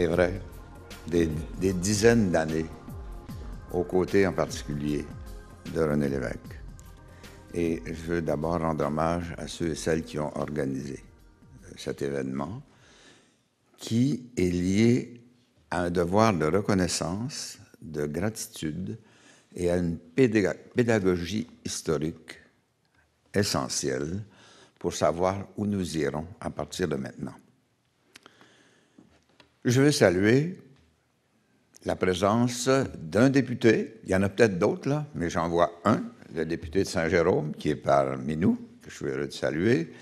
c'est vrai, des, dizaines d'années, aux côtés en particulier de René Lévesque. Et je veux d'abord rendre hommage à ceux et celles qui ont organisé cet événement, qui est lié à un devoir de reconnaissance, de gratitude et à une pédagogie historique essentielle pour savoir où nous irons à partir de maintenant. Je veux saluer la présence d'un député. Il y en a peut-être d'autres, là, mais j'en vois un, le député de Saint-Jérôme, qui est parmi nous, que je suis heureux de saluer.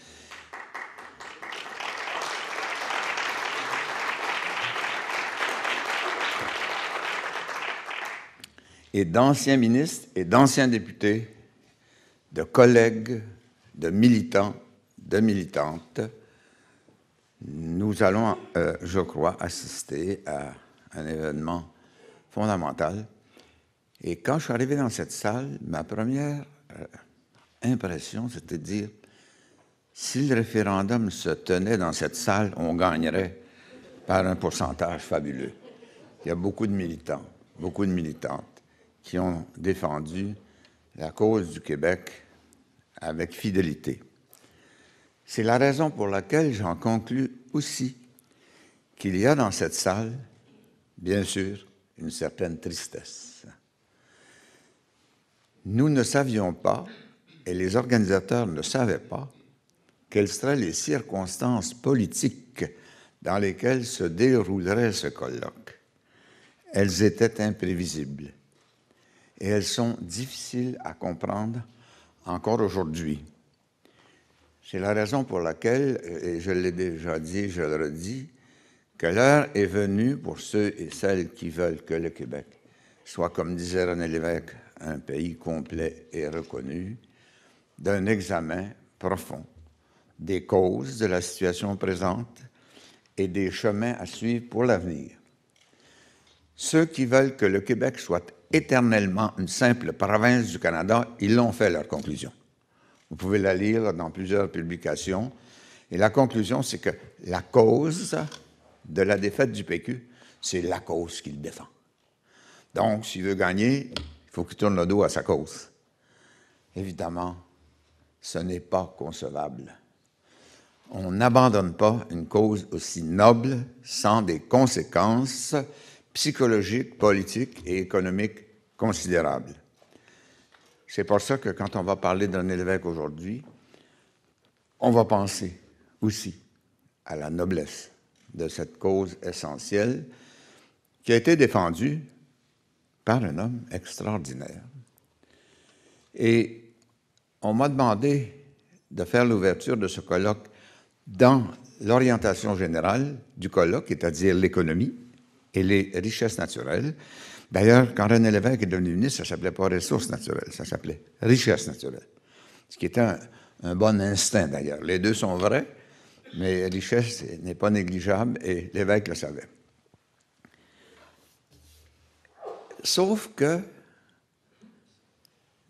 Et d'anciens ministres et d'anciens députés, de collègues, de militants, de militantes nous allons, euh, je crois, assister à un événement fondamental. Et quand je suis arrivé dans cette salle, ma première euh, impression, c'était de dire, si le référendum se tenait dans cette salle, on gagnerait par un pourcentage fabuleux. Il y a beaucoup de militants, beaucoup de militantes qui ont défendu la cause du Québec avec fidélité. C'est la raison pour laquelle j'en conclus aussi qu'il y a dans cette salle, bien sûr, une certaine tristesse. Nous ne savions pas, et les organisateurs ne savaient pas, quelles seraient les circonstances politiques dans lesquelles se déroulerait ce colloque. Elles étaient imprévisibles et elles sont difficiles à comprendre encore aujourd'hui. C'est la raison pour laquelle, et je l'ai déjà dit, je le redis, que l'heure est venue pour ceux et celles qui veulent que le Québec soit, comme disait René Lévesque, un pays complet et reconnu, d'un examen profond des causes de la situation présente et des chemins à suivre pour l'avenir. Ceux qui veulent que le Québec soit éternellement une simple province du Canada, ils l'ont fait leur conclusion. Vous pouvez la lire dans plusieurs publications. Et la conclusion, c'est que la cause de la défaite du PQ, c'est la cause qu'il défend. Donc, s'il veut gagner, il faut qu'il tourne le dos à sa cause. Évidemment, ce n'est pas concevable. On n'abandonne pas une cause aussi noble sans des conséquences psychologiques, politiques et économiques considérables. C'est pour ça que quand on va parler d'un évêque aujourd'hui, on va penser aussi à la noblesse de cette cause essentielle qui a été défendue par un homme extraordinaire. Et on m'a demandé de faire l'ouverture de ce colloque dans l'orientation générale du colloque, c'est-à-dire l'économie et les richesses naturelles. D'ailleurs, quand René Lévesque est devenu ministre, ça ne s'appelait pas ressources naturelles, ça s'appelait richesse naturelle. Ce qui était un, bon instinct, d'ailleurs. Les deux sont vrais, mais richesse n'est pas négligeable et l'évêque le savait. Sauf que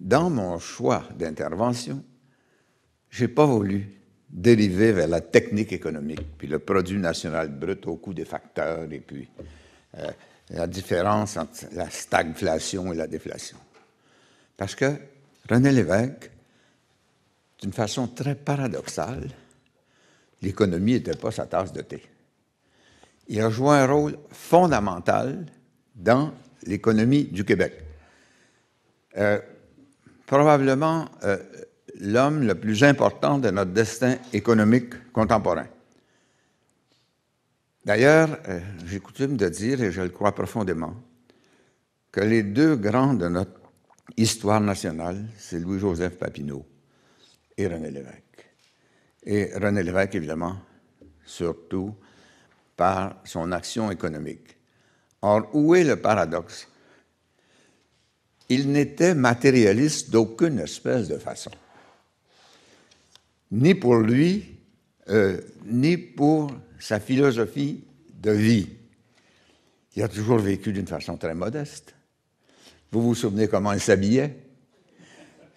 dans mon choix d'intervention, je n'ai pas voulu dériver vers la technique économique, puis le produit national brut au coût des facteurs, et puis euh, la différence entre la stagflation et la déflation. Parce que René Lévesque, d'une façon très paradoxale, l'économie n'était pas sa tasse de thé. Il a joué un rôle fondamental dans l'économie du Québec. Euh, probablement euh, l'homme le plus important de notre destin économique contemporain. D'ailleurs, euh, j'ai coutume de dire, et je le crois profondément, que les deux grands de notre histoire nationale, c'est Louis-Joseph Papineau et René Lévesque. Et René Lévesque, évidemment, surtout par son action économique. Or, où est le paradoxe? Il n'était matérialiste d'aucune espèce de façon, ni pour lui, euh, ni pour sa philosophie de vie. Il a toujours vécu d'une façon très modeste. Vous vous souvenez comment il s'habillait?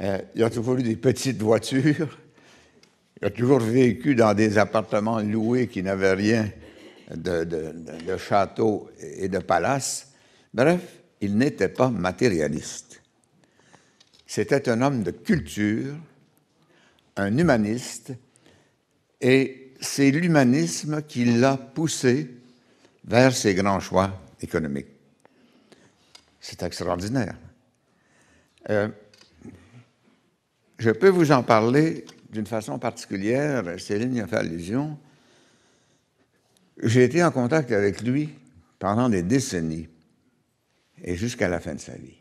Euh, il a toujours eu des petites voitures. Il a toujours vécu dans des appartements loués qui n'avaient rien de, de, château et de palace. Bref, il n'était pas matérialiste. C'était un homme de culture, un humaniste, et c'est l'humanisme qui l'a poussé vers ses grands choix économiques. C'est extraordinaire. Euh, je peux vous en parler d'une façon particulière, Céline y a fait allusion. J'ai été en contact avec lui pendant des décennies et jusqu'à la fin de sa vie.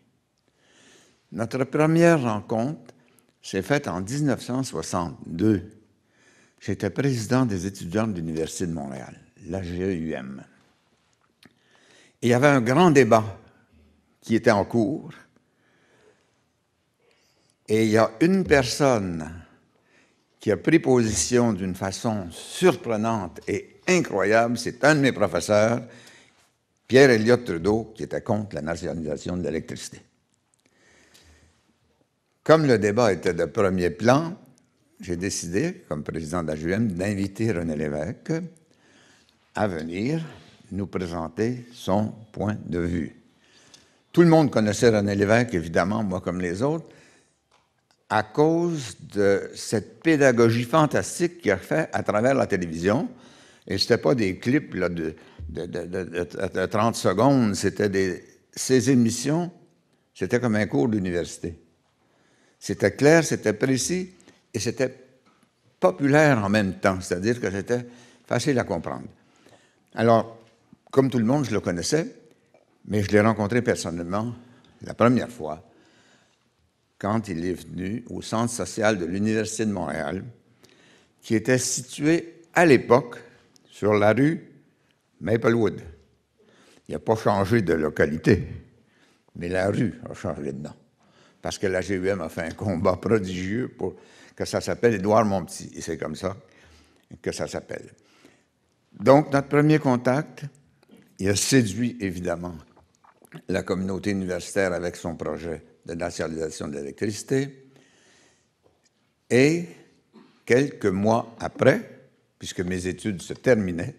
Notre première rencontre s'est faite en 1962 J'étais président des étudiants de l'Université de Montréal, l'AGEUM. Et il y avait un grand débat qui était en cours. Et il y a une personne qui a pris position d'une façon surprenante et incroyable, c'est un de mes professeurs, pierre Elliott Trudeau, qui était contre la nationalisation de l'électricité. Comme le débat était de premier plan, j'ai décidé, comme président de la JUM, d'inviter René Lévesque à venir nous présenter son point de vue. Tout le monde connaissait René Lévesque, évidemment, moi comme les autres, à cause de cette pédagogie fantastique qu'il a fait à travers la télévision. Et ce n'était pas des clips de, 30 secondes, c'était des. Ces émissions, c'était comme un cours d'université. C'était clair, c'était précis, et c'était populaire en même temps, c'est-à-dire que c'était facile à comprendre. Alors, comme tout le monde, je le connaissais, mais je l'ai rencontré personnellement la première fois quand il est venu au centre social de l'Université de Montréal, qui était situé à l'époque sur la rue Maplewood. Il n'a pas changé de localité, mais la rue a changé de nom, parce que la GUM a fait un combat prodigieux pour que ça s'appelle Édouard Montpetit, et c'est comme ça que ça s'appelle. Donc, notre premier contact, il a séduit évidemment la communauté universitaire avec son projet de nationalisation de l'électricité. Et quelques mois après, puisque mes études se terminaient,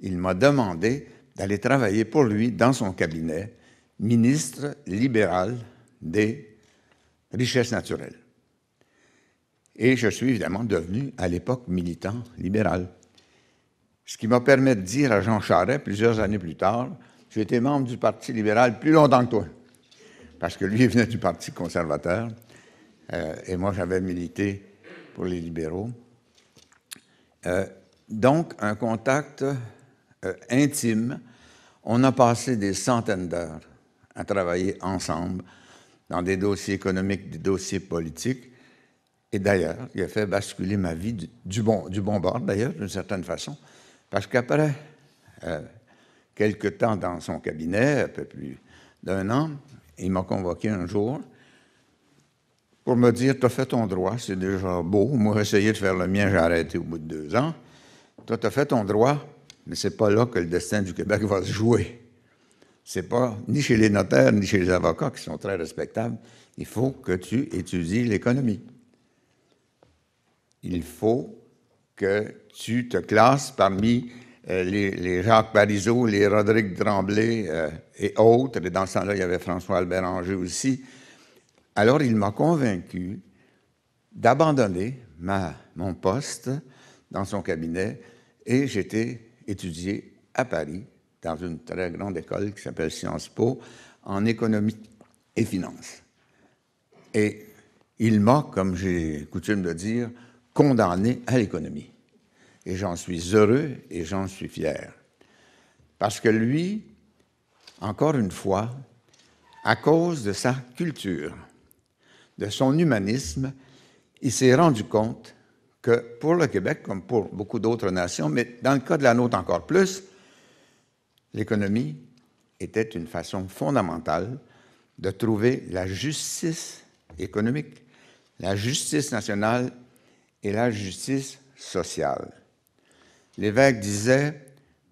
il m'a demandé d'aller travailler pour lui dans son cabinet, ministre libéral des richesses naturelles. Et je suis évidemment devenu, à l'époque, militant libéral. Ce qui m'a permis de dire à Jean Charest, plusieurs années plus tard, j'ai été membre du Parti libéral plus longtemps que toi, parce que lui venait du Parti conservateur, euh, et moi j'avais milité pour les libéraux. Euh, donc, un contact euh, intime. On a passé des centaines d'heures à travailler ensemble dans des dossiers économiques, des dossiers politiques. Et d'ailleurs, il a fait basculer ma vie du, bon, bord, d'ailleurs, d'une certaine façon, parce qu'après euh, quelques temps dans son cabinet, un peu plus d'un an, il m'a convoqué un jour pour me dire Tu as fait ton droit, c'est déjà beau. Moi, j'ai essayé de faire le mien, j'ai arrêté au bout de deux ans. Toi, as fait ton droit, mais c'est pas là que le destin du Québec va se jouer. C'est pas ni chez les notaires, ni chez les avocats, qui sont très respectables. Il faut que tu étudies l'économie il faut que tu te classes parmi euh, les, Jacques Parizeau, les Rodrigue Tremblay euh, et autres. Et dans ce temps-là, il y avait François Albert Anger aussi. Alors, il m'a convaincu d'abandonner mon poste dans son cabinet et j'étais étudié à Paris dans une très grande école qui s'appelle Sciences Po en économie et finance. Et il m'a, comme j'ai coutume de dire, condamné à l'économie. Et j'en suis heureux et j'en suis fier. Parce que lui, encore une fois, à cause de sa culture, de son humanisme, il s'est rendu compte que pour le Québec, comme pour beaucoup d'autres nations, mais dans le cas de la nôtre encore plus, l'économie était une façon fondamentale de trouver la justice économique, la justice nationale et la justice sociale. L'évêque disait,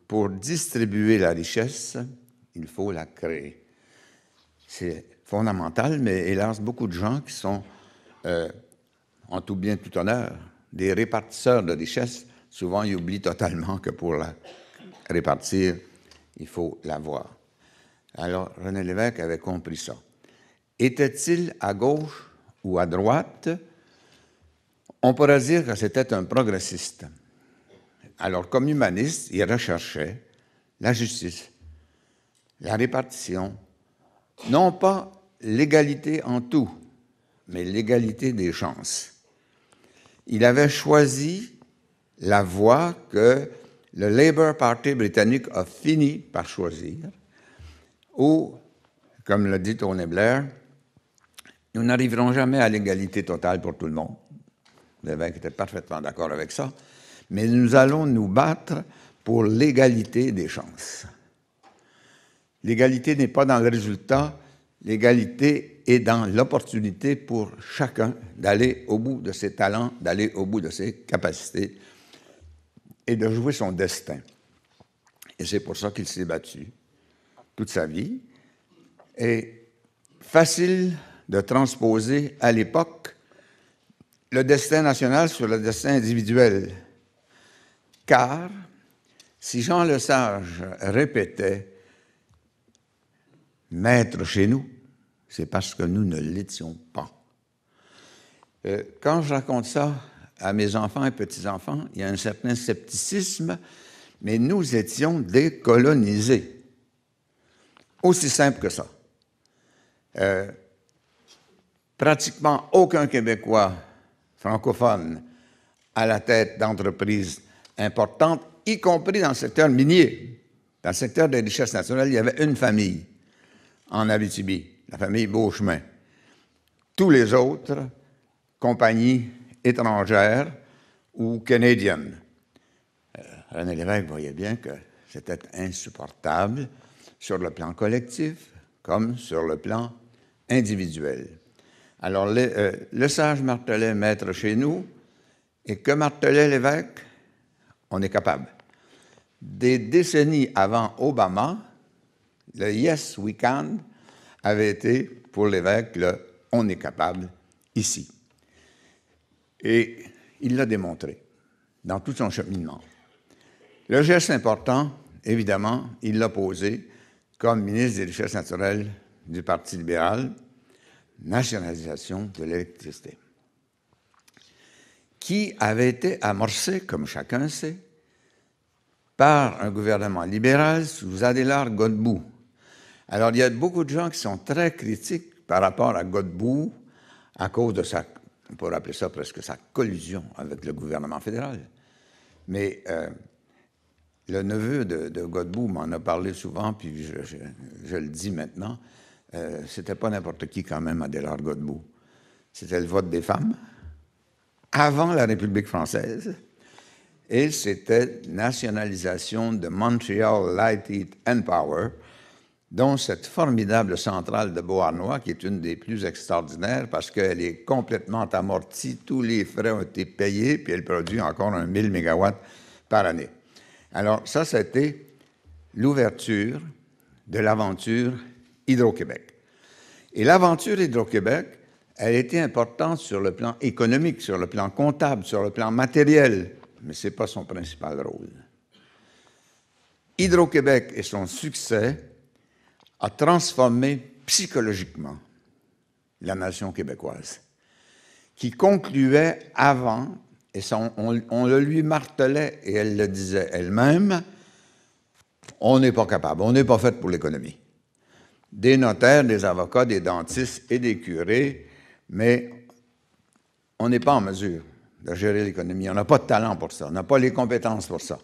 pour distribuer la richesse, il faut la créer. C'est fondamental, mais hélas, beaucoup de gens qui sont, euh, en tout bien, tout honneur, des répartisseurs de richesse, souvent ils oublient totalement que pour la répartir, il faut l'avoir. Alors, René Lévesque avait compris ça. Était-il à gauche ou à droite? On pourrait dire que c'était un progressiste. Alors, comme humaniste, il recherchait la justice, la répartition, non pas l'égalité en tout, mais l'égalité des chances. Il avait choisi la voie que le Labour Party britannique a fini par choisir, où, comme le dit Tony Blair, nous n'arriverons jamais à l'égalité totale pour tout le monde qui était parfaitement d'accord avec ça. Mais nous allons nous battre pour l'égalité des chances. L'égalité n'est pas dans le résultat, l'égalité est dans l'opportunité pour chacun d'aller au bout de ses talents, d'aller au bout de ses capacités et de jouer son destin. Et c'est pour ça qu'il s'est battu toute sa vie. Et facile de transposer à l'époque le destin national sur le destin individuel. Car, si Jean le Sage répétait Maître chez nous, c'est parce que nous ne l'étions pas. Euh, quand je raconte ça à mes enfants et petits-enfants, il y a un certain scepticisme, mais nous étions décolonisés. Aussi simple que ça. Euh, pratiquement aucun Québécois francophones à la tête d'entreprises importantes, y compris dans le secteur minier. Dans le secteur des richesses nationales, il y avait une famille en Abitibi, la famille Beauchemin. Tous les autres, compagnies étrangères ou canadiennes. Euh, René Lévesque voyait bien que c'était insupportable sur le plan collectif comme sur le plan individuel. Alors, le euh, sage Martelet maître chez nous, et que Martelet l'évêque On est capable. Des décennies avant Obama, le Yes We Can avait été pour l'évêque le On est capable ici. Et il l'a démontré dans tout son cheminement. Le geste important, évidemment, il l'a posé comme ministre des Richesses naturelles du Parti libéral nationalisation de l'électricité, qui avait été amorcée, comme chacun sait, par un gouvernement libéral sous Adélard Godbout. Alors, il y a beaucoup de gens qui sont très critiques par rapport à Godbout à cause de sa, on pourrait appeler ça presque sa collusion avec le gouvernement fédéral. Mais euh, le neveu de, de Godbout m'en a parlé souvent, puis je le dis maintenant. Euh, c'était pas n'importe qui quand même Adélard Godbout. C'était le vote des femmes avant la République française et c'était nationalisation de Montreal Light Heat and Power, dont cette formidable centrale de Beauharnois, qui est une des plus extraordinaires parce qu'elle est complètement amortie, tous les frais ont été payés, puis elle produit encore un 1000 MW par année. Alors ça, c'était l'ouverture de l'aventure Hydro-Québec. Et l'aventure Hydro-Québec, elle était importante sur le plan économique, sur le plan comptable, sur le plan matériel, mais ce n'est pas son principal rôle. Hydro-Québec et son succès a transformé psychologiquement la nation québécoise, qui concluait avant, et on, on, le lui martelait, et elle le disait elle-même, on n'est pas capable, on n'est pas fait pour l'économie des notaires, des avocats, des dentistes et des curés, mais on n'est pas en mesure de gérer l'économie. On n'a pas de talent pour ça, on n'a pas les compétences pour ça.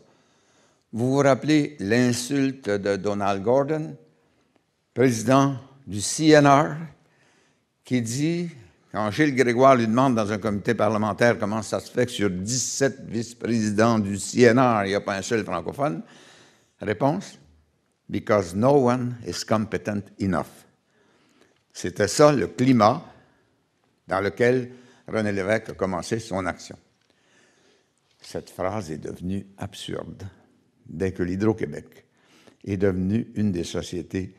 Vous vous rappelez l'insulte de Donald Gordon, président du CNR, qui dit, quand Gilles Grégoire lui demande dans un comité parlementaire comment ça se fait que sur 17 vice-présidents du CNR, il n'y a pas un seul francophone, réponse, because no one is competent enough. C'était ça le climat dans lequel René Lévesque a commencé son action. Cette phrase est devenue absurde dès que l'Hydro-Québec est devenue une des sociétés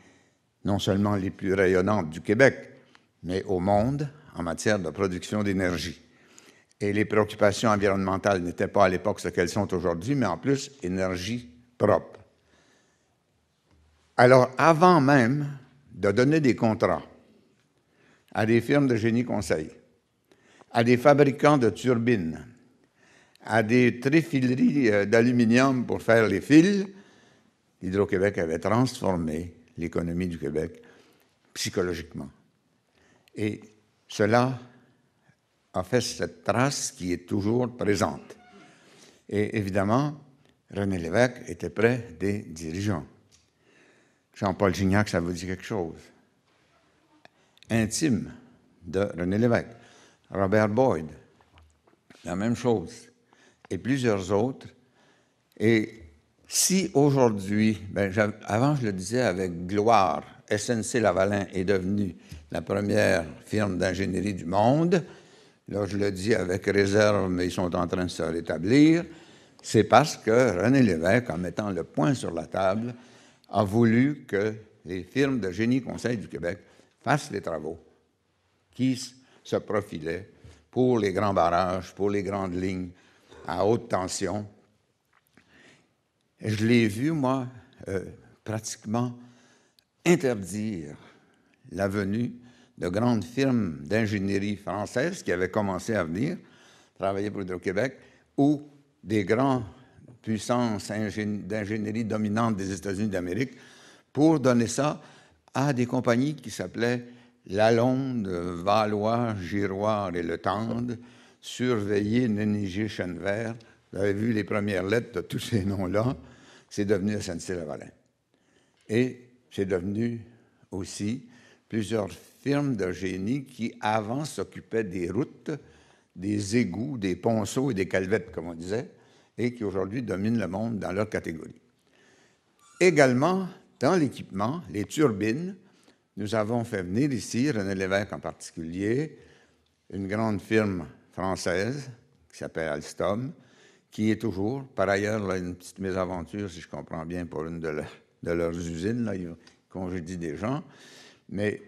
non seulement les plus rayonnantes du Québec, mais au monde en matière de production d'énergie. Et les préoccupations environnementales n'étaient pas à l'époque ce qu'elles sont aujourd'hui, mais en plus, énergie propre. Alors, avant même de donner des contrats à des firmes de génie conseil, à des fabricants de turbines, à des tréfileries euh, d'aluminium pour faire les fils, lhydro québec avait transformé l'économie du Québec psychologiquement. Et cela a fait cette trace qui est toujours présente. Et évidemment, René Lévesque était près des dirigeants. Jean-Paul Gignac, ça vous dit quelque chose. Intime de René Lévesque. Robert Boyd, la même chose. Et plusieurs autres. Et si aujourd'hui, ben, avant je le disais avec gloire, SNC Lavalin est devenue la première firme d'ingénierie du monde, là je le dis avec réserve, mais ils sont en train de se rétablir, c'est parce que René Lévesque, en mettant le point sur la table, a voulu que les firmes de génie conseil du Québec fassent les travaux qui se profilaient pour les grands barrages, pour les grandes lignes à haute tension. Je l'ai vu, moi, euh, pratiquement interdire la venue de grandes firmes d'ingénierie françaises qui avaient commencé à venir travailler pour le québec ou des grands puissance d'ingénierie dominante des États-Unis d'Amérique, pour donner ça à des compagnies qui s'appelaient Lalonde, Valois, Giroir et Le Tende, surveiller Nenigé, Chenvert. Vous avez vu les premières lettres de tous ces noms-là. C'est devenu SNC-Lavalin. Et c'est devenu aussi plusieurs firmes de génie qui, avant, s'occupaient des routes, des égouts, des ponceaux et des calvettes, comme on disait, et qui aujourd'hui dominent le monde dans leur catégorie. Également, dans l'équipement, les turbines, nous avons fait venir ici, René Lévesque en particulier, une grande firme française qui s'appelle Alstom, qui est toujours, par ailleurs, une petite mésaventure, si je comprends bien, pour une de, leurs usines, là, ils congédient des gens, mais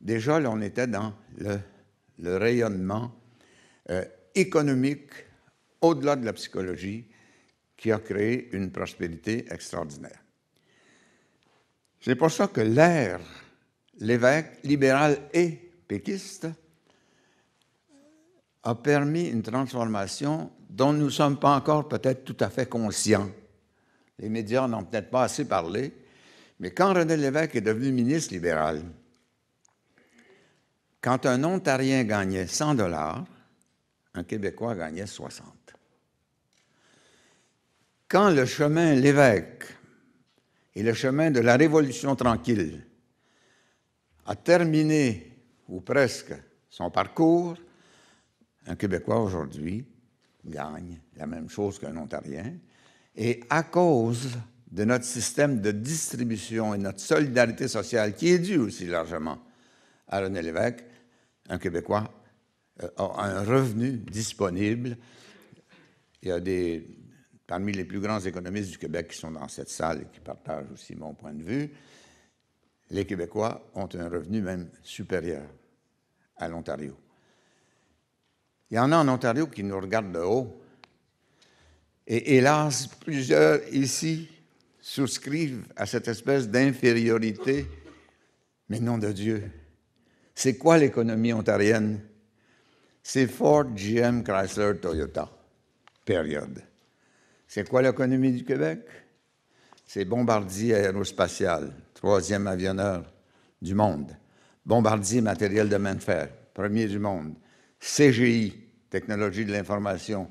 déjà, on était dans le, rayonnement euh, économique au-delà de la psychologie, qui a créé une prospérité extraordinaire. C'est pour ça que l'ère, l'évêque libéral et péquiste, a permis une transformation dont nous ne sommes pas encore peut-être tout à fait conscients. Les médias n'ont peut-être pas assez parlé, mais quand René Lévesque est devenu ministre libéral, quand un Ontarien gagnait 100 dollars, un Québécois gagnait 60 quand le chemin l'évêque et le chemin de la Révolution tranquille a terminé, ou presque, son parcours, un Québécois aujourd'hui gagne la même chose qu'un Ontarien. Et à cause de notre système de distribution et notre solidarité sociale, qui est due aussi largement à René Lévesque, un Québécois euh, a un revenu disponible. Il y a des parmi les plus grands économistes du Québec qui sont dans cette salle et qui partagent aussi mon point de vue, les Québécois ont un revenu même supérieur à l'Ontario. Il y en a en Ontario qui nous regardent de haut. Et hélas, plusieurs ici souscrivent à cette espèce d'infériorité. Mais nom de Dieu, c'est quoi l'économie ontarienne? C'est Ford, GM, Chrysler, Toyota. Période. C'est quoi l'économie du Québec? C'est Bombardier Aérospatial, troisième avionneur du monde. Bombardier Matériel de main de fer, premier du monde. CGI, Technologie de l'information,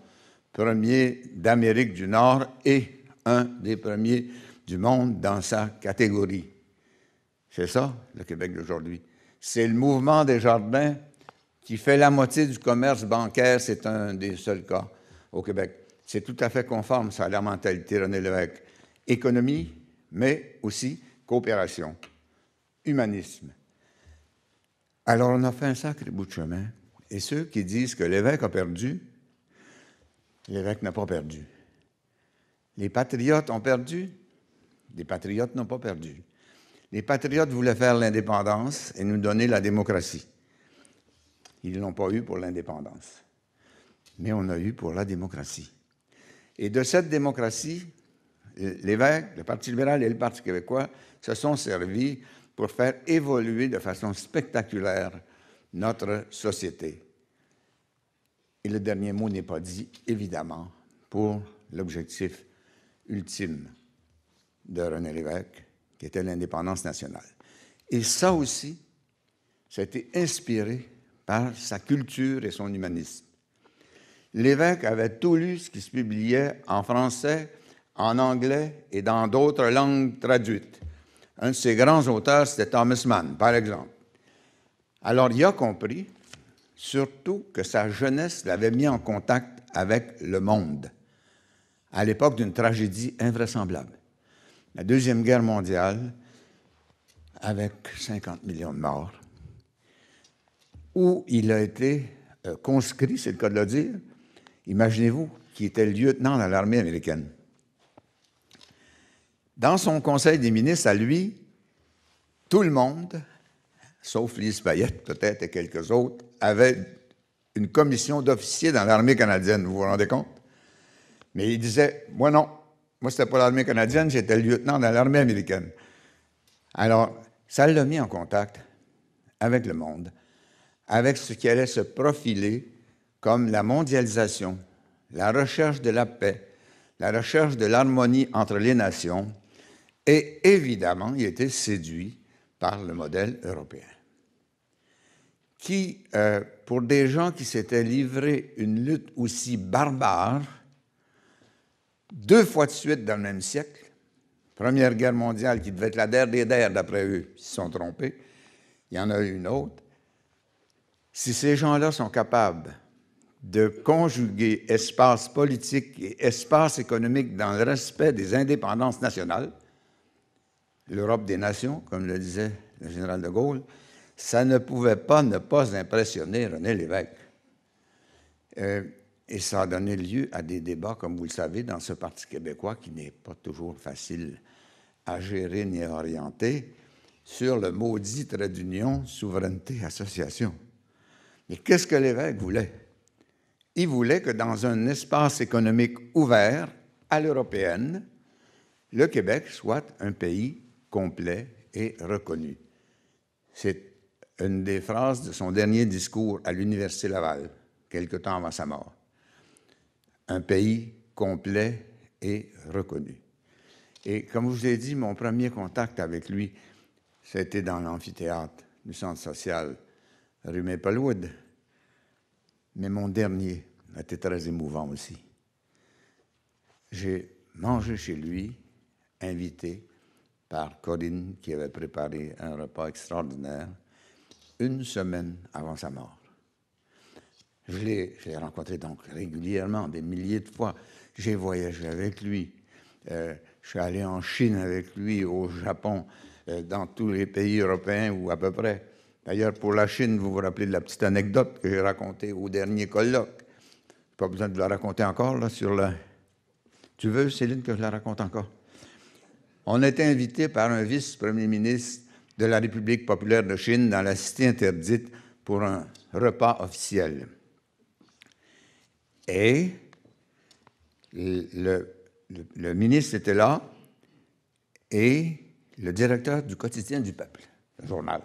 premier d'Amérique du Nord et un des premiers du monde dans sa catégorie. C'est ça, le Québec d'aujourd'hui. C'est le mouvement des jardins qui fait la moitié du commerce bancaire. C'est un des seuls cas au Québec. C'est tout à fait conforme, ça, à la mentalité René Lévesque. Économie, mais aussi coopération, humanisme. Alors, on a fait un sacré bout de chemin. Et ceux qui disent que l'évêque a perdu, l'évêque n'a pas perdu. Les patriotes ont perdu, les patriotes n'ont pas perdu. Les patriotes voulaient faire l'indépendance et nous donner la démocratie. Ils ne l'ont pas eu pour l'indépendance, mais on a eu pour la démocratie. Et de cette démocratie, l'évêque, le Parti libéral et le Parti québécois se sont servis pour faire évoluer de façon spectaculaire notre société. Et le dernier mot n'est pas dit, évidemment, pour l'objectif ultime de René Lévesque, qui était l'indépendance nationale. Et ça aussi, ça a été inspiré par sa culture et son humanisme. L'évêque avait tout lu ce qui se publiait en français, en anglais et dans d'autres langues traduites. Un de ses grands auteurs, c'était Thomas Mann, par exemple. Alors il a compris, surtout que sa jeunesse l'avait mis en contact avec le monde, à l'époque d'une tragédie invraisemblable. La Deuxième Guerre mondiale, avec 50 millions de morts, où il a été euh, conscrit, c'est le cas de le dire, Imaginez-vous qui était lieutenant dans l'armée américaine. Dans son conseil des ministres, à lui, tout le monde, sauf Lise Bayette peut-être et quelques autres, avait une commission d'officiers dans l'armée canadienne, vous vous rendez compte? Mais il disait, moi non, moi c'était pas l'armée canadienne, j'étais lieutenant dans l'armée américaine. Alors, ça l'a mis en contact avec le monde, avec ce qui allait se profiler comme la mondialisation, la recherche de la paix, la recherche de l'harmonie entre les nations, et évidemment, il était séduit par le modèle européen, qui, euh, pour des gens qui s'étaient livrés une lutte aussi barbare, deux fois de suite dans le même siècle, Première Guerre mondiale qui devait être la dernière des d'après eux, ils se sont trompés, il y en a eu une autre, si ces gens-là sont capables de conjuguer espace politique et espace économique dans le respect des indépendances nationales, l'Europe des nations, comme le disait le général de Gaulle, ça ne pouvait pas ne pas impressionner René Lévesque. Euh, et ça a donné lieu à des débats, comme vous le savez, dans ce Parti québécois qui n'est pas toujours facile à gérer ni à orienter, sur le maudit trait d'union, souveraineté, association. Mais qu'est-ce que l'évêque voulait? il voulait que dans un espace économique ouvert à l'européenne, le Québec soit un pays complet et reconnu. C'est une des phrases de son dernier discours à l'Université Laval, quelque temps avant sa mort. Un pays complet et reconnu. Et comme je vous l'ai dit, mon premier contact avec lui, c'était dans l'amphithéâtre du centre social rue Maplewood. Mais mon dernier, était très émouvant aussi. J'ai mangé chez lui, invité par Corinne qui avait préparé un repas extraordinaire une semaine avant sa mort. Je l'ai, rencontré donc régulièrement, des milliers de fois. J'ai voyagé avec lui. Euh, je suis allé en Chine avec lui, au Japon, euh, dans tous les pays européens ou à peu près. D'ailleurs, pour la Chine, vous vous rappelez de la petite anecdote que j'ai racontée au dernier colloque. Pas besoin de la raconter encore, là, sur le... Tu veux, Céline, que je la raconte encore? On était invité par un vice-premier ministre de la République populaire de Chine dans la cité interdite pour un repas officiel. Et le, le ministre était là et le directeur du quotidien du peuple, le journal.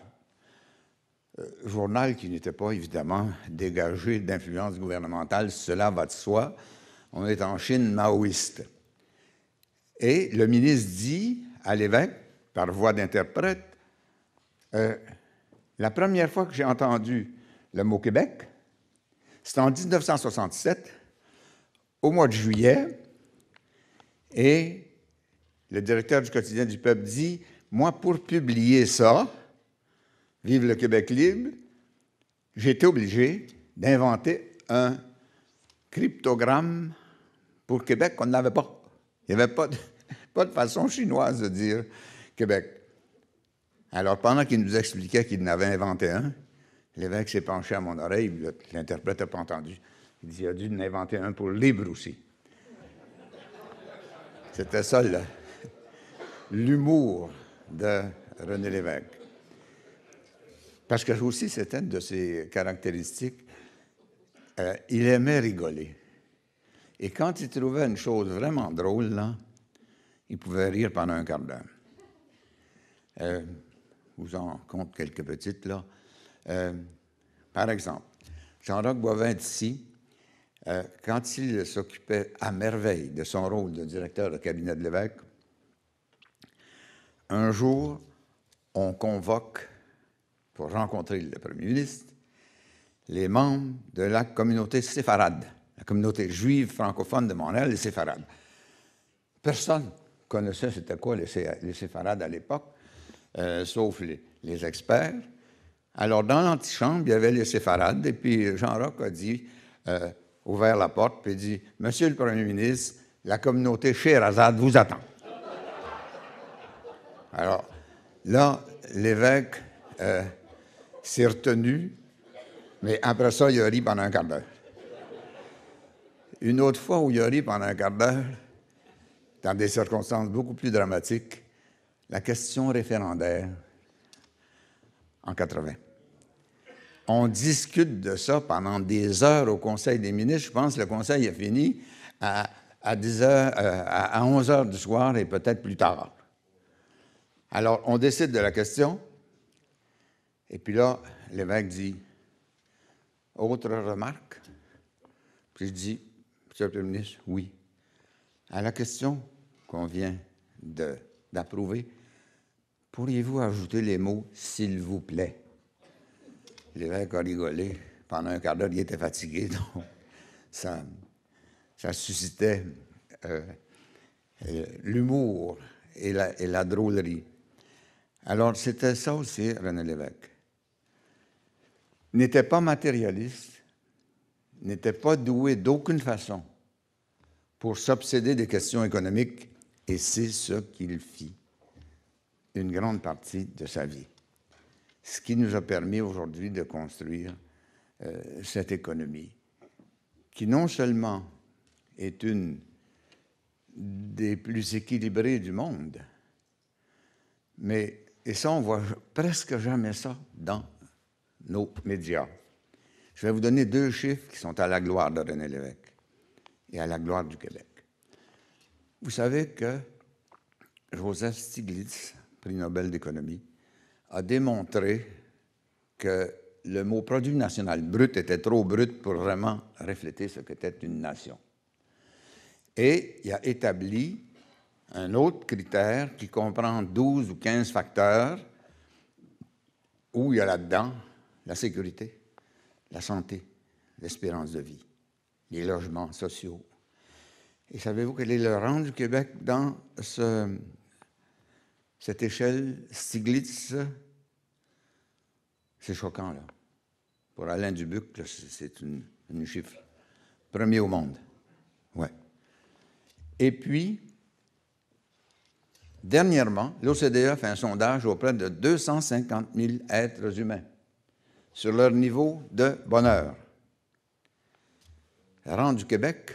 Euh, journal qui n'était pas évidemment dégagé d'influence gouvernementale, cela va de soi. On est en Chine maoïste. Et le ministre dit à l'évêque, par voie d'interprète, euh, la première fois que j'ai entendu le mot Québec, c'est en 1967, au mois de juillet, et le directeur du quotidien du peuple dit, moi, pour publier ça, Vive le Québec libre, j'étais obligé d'inventer un cryptogramme pour Québec qu'on n'avait pas. Il n'y avait pas de, façon chinoise de dire Québec. Alors, pendant qu'il nous expliquait qu'il n'avait inventé un, l'évêque s'est penché à mon oreille, l'interprète n'a pas entendu. Il dit, il a dû en inventer un pour libre aussi. C'était ça, l'humour de René Lévesque. Parce que aussi, c'était une de ses caractéristiques. Euh, il aimait rigoler. Et quand il trouvait une chose vraiment drôle, là, il pouvait rire pendant un quart d'heure. Euh, je vous en compte quelques petites, là. Euh, par exemple, Jean-Roch Boivin ici, quand il s'occupait à merveille de son rôle de directeur de cabinet de l'évêque, un jour, on convoque pour rencontrer le premier ministre, les membres de la communauté séfarade, la communauté juive francophone de Montréal, les séfarades. Personne connaissait c'était quoi les, séfarades à l'époque, euh, sauf les, experts. Alors, dans l'antichambre, il y avait les séfarades, et puis Jean-Roch a dit, euh, ouvert la porte, puis dit Monsieur le Premier ministre, la communauté Sherazade vous attend. Alors, là, l'évêque. Euh, s'est retenu, mais après ça, il a ri pendant un quart d'heure. Une autre fois où il a ri pendant un quart d'heure, dans des circonstances beaucoup plus dramatiques, la question référendaire en 80. On discute de ça pendant des heures au Conseil des ministres. Je pense que le Conseil a fini à, à 11 euh, heures du soir et peut-être plus tard. Alors, on décide de la question. Et puis là, l'évêque dit Autre remarque Puis je dis Monsieur le Premier ministre, oui. À la question qu'on vient d'approuver, pourriez-vous ajouter les mots s'il vous plaît L'évêque a rigolé. Pendant un quart d'heure, il était fatigué, donc ça, ça suscitait euh, euh, l'humour et la, et la drôlerie. Alors, c'était ça aussi, René Lévesque n'était pas matérialiste, n'était pas doué d'aucune façon pour s'obséder des questions économiques, et c'est ce qu'il fit une grande partie de sa vie. Ce qui nous a permis aujourd'hui de construire euh, cette économie, qui non seulement est une des plus équilibrées du monde, mais, et ça, on voit presque jamais ça dans nos médias. Je vais vous donner deux chiffres qui sont à la gloire de René Lévesque et à la gloire du Québec. Vous savez que Joseph Stiglitz, prix Nobel d'économie, a démontré que le mot produit national brut était trop brut pour vraiment refléter ce qu'était une nation. Et il a établi un autre critère qui comprend 12 ou 15 facteurs où il y a là-dedans la sécurité, la santé, l'espérance de vie, les logements sociaux. Et savez-vous quel est le rang du Québec dans cette échelle Stiglitz? C'est choquant, là. Pour Alain Dubuc, c'est une, chiffre. Premier au monde. Ouais. Et puis, dernièrement, l'OCDE a fait un sondage auprès de 250 000 êtres humains sur leur niveau de bonheur. La du Québec,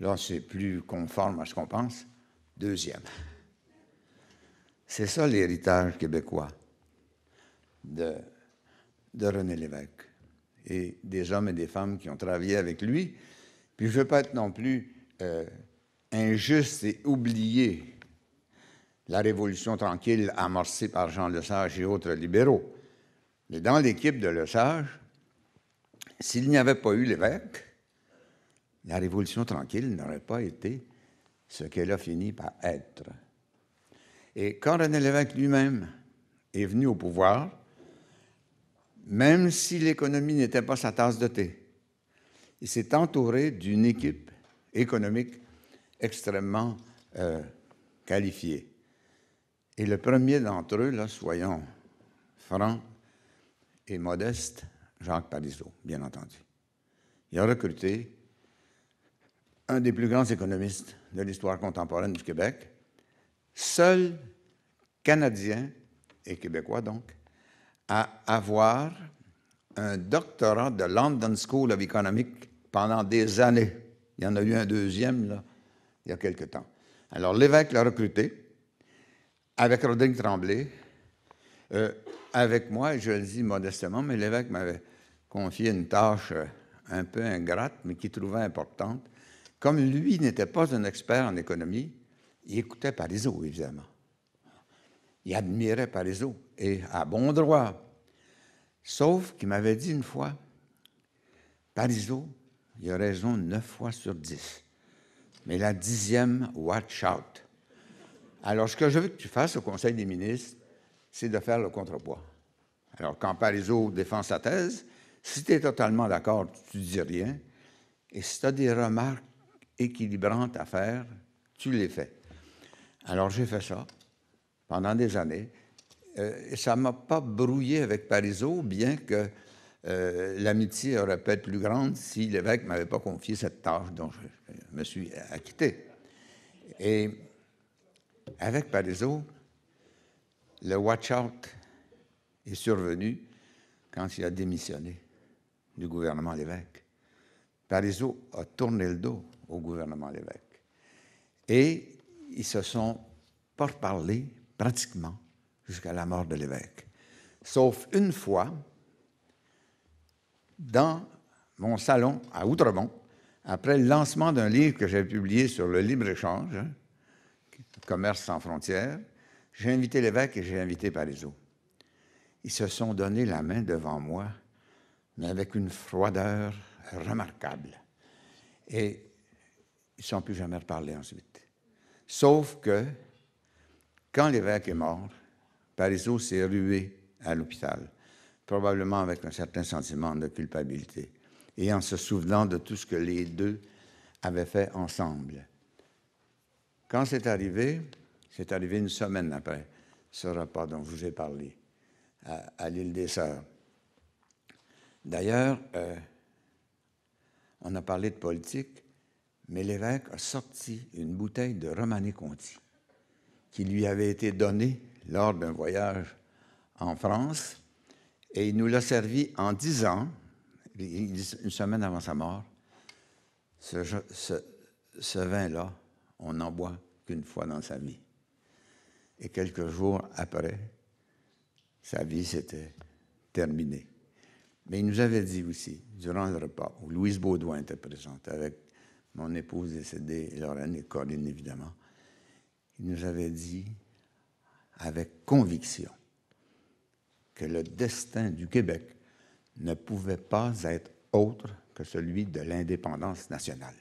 là c'est plus conforme à ce qu'on pense, deuxième. C'est ça l'héritage québécois de, de René Lévesque et des hommes et des femmes qui ont travaillé avec lui. Puis je ne veux pas être non plus euh, injuste et oublier la révolution tranquille amorcée par Jean Lesage et autres libéraux. Mais dans l'équipe de le sage, s'il n'y avait pas eu l'évêque, la Révolution tranquille n'aurait pas été ce qu'elle a fini par être. Et quand René Lévesque lui-même est venu au pouvoir, même si l'économie n'était pas sa tasse de thé, il s'est entouré d'une équipe économique extrêmement euh, qualifiée. Et le premier d'entre eux, là, soyons francs, et modeste Jacques Parizeau, bien entendu. Il a recruté un des plus grands économistes de l'histoire contemporaine du Québec, seul Canadien et Québécois donc, à avoir un doctorat de London School of Economics pendant des années. Il y en a eu un deuxième, là, il y a quelque temps. Alors, l'évêque l'a recruté avec Rodin Tremblay, euh, avec moi, je le dis modestement, mais l'évêque m'avait confié une tâche euh, un peu ingrate, mais qu'il trouvait importante. Comme lui n'était pas un expert en économie, il écoutait Parizeau, évidemment. Il admirait Parizeau, et à bon droit. Sauf qu'il m'avait dit une fois, Parizeau, il a raison neuf fois sur dix. Mais la dixième, watch out. Alors, ce que je veux que tu fasses au Conseil des ministres, c'est de faire le contrepoids. Alors, quand Parisot défend sa thèse, si tu es totalement d'accord, tu dis rien. Et si tu as des remarques équilibrantes à faire, tu les fais. Alors, j'ai fait ça pendant des années. Euh, et ça ne m'a pas brouillé avec Parizeau, bien que euh, l'amitié aurait pu être plus grande si l'évêque ne m'avait pas confié cette tâche dont je, me suis acquitté. Et avec Parizeau, le watch-out est survenu quand il a démissionné du gouvernement l'évêque. Parizeau a tourné le dos au gouvernement l'évêque. Et ils se sont pas pratiquement jusqu'à la mort de l'évêque. Sauf une fois, dans mon salon à Outremont, après le lancement d'un livre que j'avais publié sur le libre-échange, hein, Commerce sans frontières, j'ai invité l'évêque et j'ai invité Parisot. Ils se sont donné la main devant moi, mais avec une froideur remarquable. Et ils ne sont plus jamais reparlés ensuite. Sauf que, quand l'évêque est mort, Parisot s'est rué à l'hôpital, probablement avec un certain sentiment de culpabilité, et en se souvenant de tout ce que les deux avaient fait ensemble. Quand c'est arrivé, c'est arrivé une semaine après ce repas dont je vous ai parlé à, l'île des Sœurs. D'ailleurs, euh, on a parlé de politique, mais l'évêque a sorti une bouteille de romané Conti qui lui avait été donnée lors d'un voyage en France et il nous l'a servi en dix ans, une semaine avant sa mort. Ce, ce vin-là, on n'en boit qu'une fois dans sa vie. Et quelques jours après, sa vie s'était terminée. Mais il nous avait dit aussi, durant le repas, où Louise Baudouin était présente, avec mon épouse décédée, Lorraine et Corinne, évidemment, il nous avait dit avec conviction que le destin du Québec ne pouvait pas être autre que celui de l'indépendance nationale.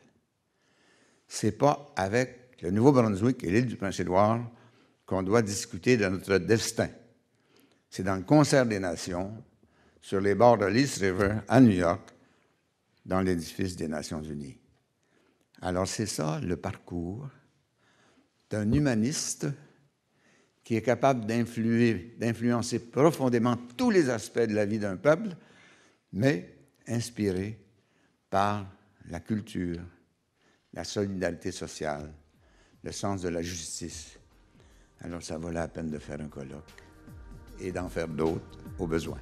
C'est pas avec le Nouveau-Brunswick et l'île du Prince-Édouard qu'on doit discuter de notre destin. C'est dans le concert des nations, sur les bords de l'East River, à New York, dans l'édifice des Nations Unies. Alors c'est ça le parcours d'un humaniste qui est capable d'influencer profondément tous les aspects de la vie d'un peuple, mais inspiré par la culture, la solidarité sociale, le sens de la justice alors, ça vaut la peine de faire un colloque et d'en faire d'autres au besoin.